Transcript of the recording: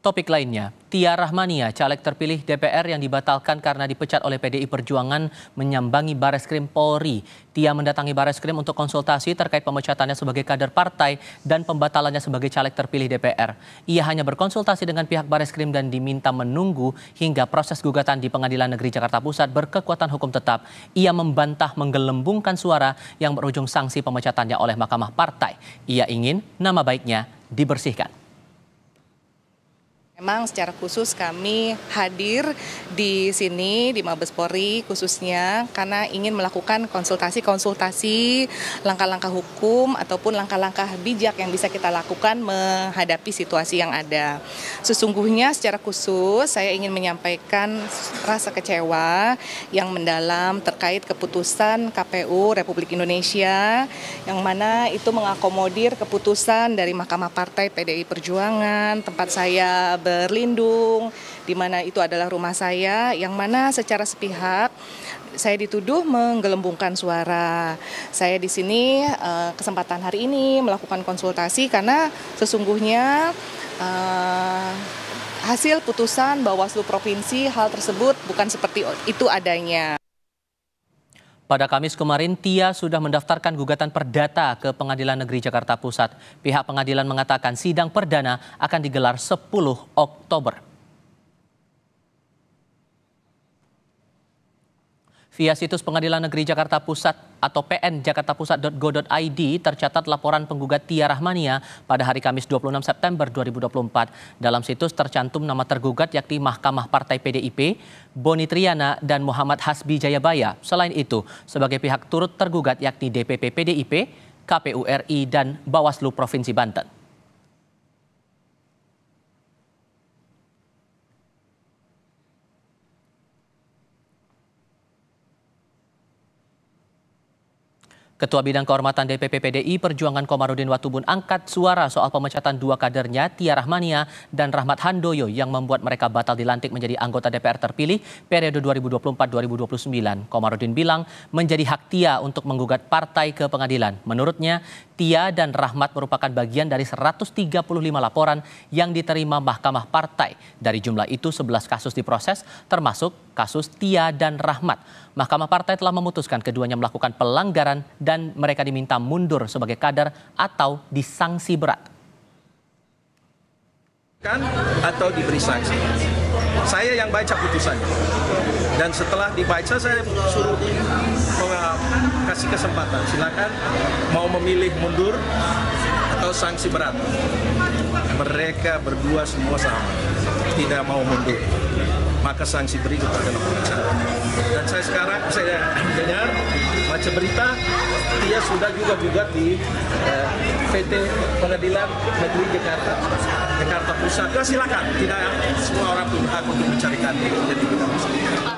Topik lainnya, Tia Rahmania, caleg terpilih DPR yang dibatalkan karena dipecat oleh PDI Perjuangan menyambangi Bares Krim Polri. Tia mendatangi Bares Krim untuk konsultasi terkait pemecatannya sebagai kader partai dan pembatalannya sebagai caleg terpilih DPR. Ia hanya berkonsultasi dengan pihak Bares Krim dan diminta menunggu hingga proses gugatan di Pengadilan Negeri Jakarta Pusat berkekuatan hukum tetap. Ia membantah menggelembungkan suara yang berujung sanksi pemecatannya oleh Mahkamah Partai. Ia ingin nama baiknya dibersihkan. Memang secara khusus kami hadir di sini di Mabes Polri khususnya karena ingin melakukan konsultasi-konsultasi langkah-langkah hukum ataupun langkah-langkah bijak yang bisa kita lakukan menghadapi situasi yang ada. Sesungguhnya secara khusus saya ingin menyampaikan rasa kecewa yang mendalam terkait keputusan KPU Republik Indonesia yang mana itu mengakomodir keputusan dari Mahkamah Partai PDI Perjuangan tempat saya ber berlindung, di mana itu adalah rumah saya, yang mana secara sepihak saya dituduh menggelembungkan suara. Saya di sini eh, kesempatan hari ini melakukan konsultasi karena sesungguhnya eh, hasil putusan Bawaslu Provinsi hal tersebut bukan seperti itu adanya. Pada Kamis kemarin, Tia sudah mendaftarkan gugatan perdata ke Pengadilan Negeri Jakarta Pusat. Pihak pengadilan mengatakan sidang perdana akan digelar 10 Oktober. Via situs Pengadilan Negeri Jakarta Pusat atau pusat.go.id tercatat laporan penggugat Tia Rahmania pada hari Kamis 26 September 2024. Dalam situs tercantum nama tergugat yakni Mahkamah Partai PDIP, Boni Triana, dan Muhammad Hasbi Jayabaya. Selain itu, sebagai pihak turut tergugat yakni DPP PDIP, KPU RI, dan Bawaslu Provinsi Banten. Ketua Bidang Kehormatan DPP PDI Perjuangan Komarudin Watubun angkat suara soal pemecatan dua kadernya Tia Rahmania dan Rahmat Handoyo yang membuat mereka batal dilantik menjadi anggota DPR terpilih periode 2024-2029. Komarudin bilang menjadi hak Tia untuk menggugat partai ke pengadilan. Menurutnya, Tia dan Rahmat merupakan bagian dari 135 laporan yang diterima Mahkamah Partai. Dari jumlah itu 11 kasus diproses termasuk kasus Tia dan Rahmat. Mahkamah Partai telah memutuskan keduanya melakukan pelanggaran dan dan mereka diminta mundur sebagai kader atau disangsi berat. Kan atau diberi sanksi. Saya yang baca putusannya. Dan setelah dibaca saya suruh kasih kesempatan. Silakan mau memilih mundur atau sanksi berat. Mereka berdua semua sama. Tidak mau mundur maka sanksi berikut akan dilakukan. Dan saya sekarang saya dengar baca berita dia sudah juga juga di eh, PT Pengadilan Negeri Jakarta Jakarta Pusat. Ya, silakan, tidak semua orang punya untuk mencarikan jadi kita.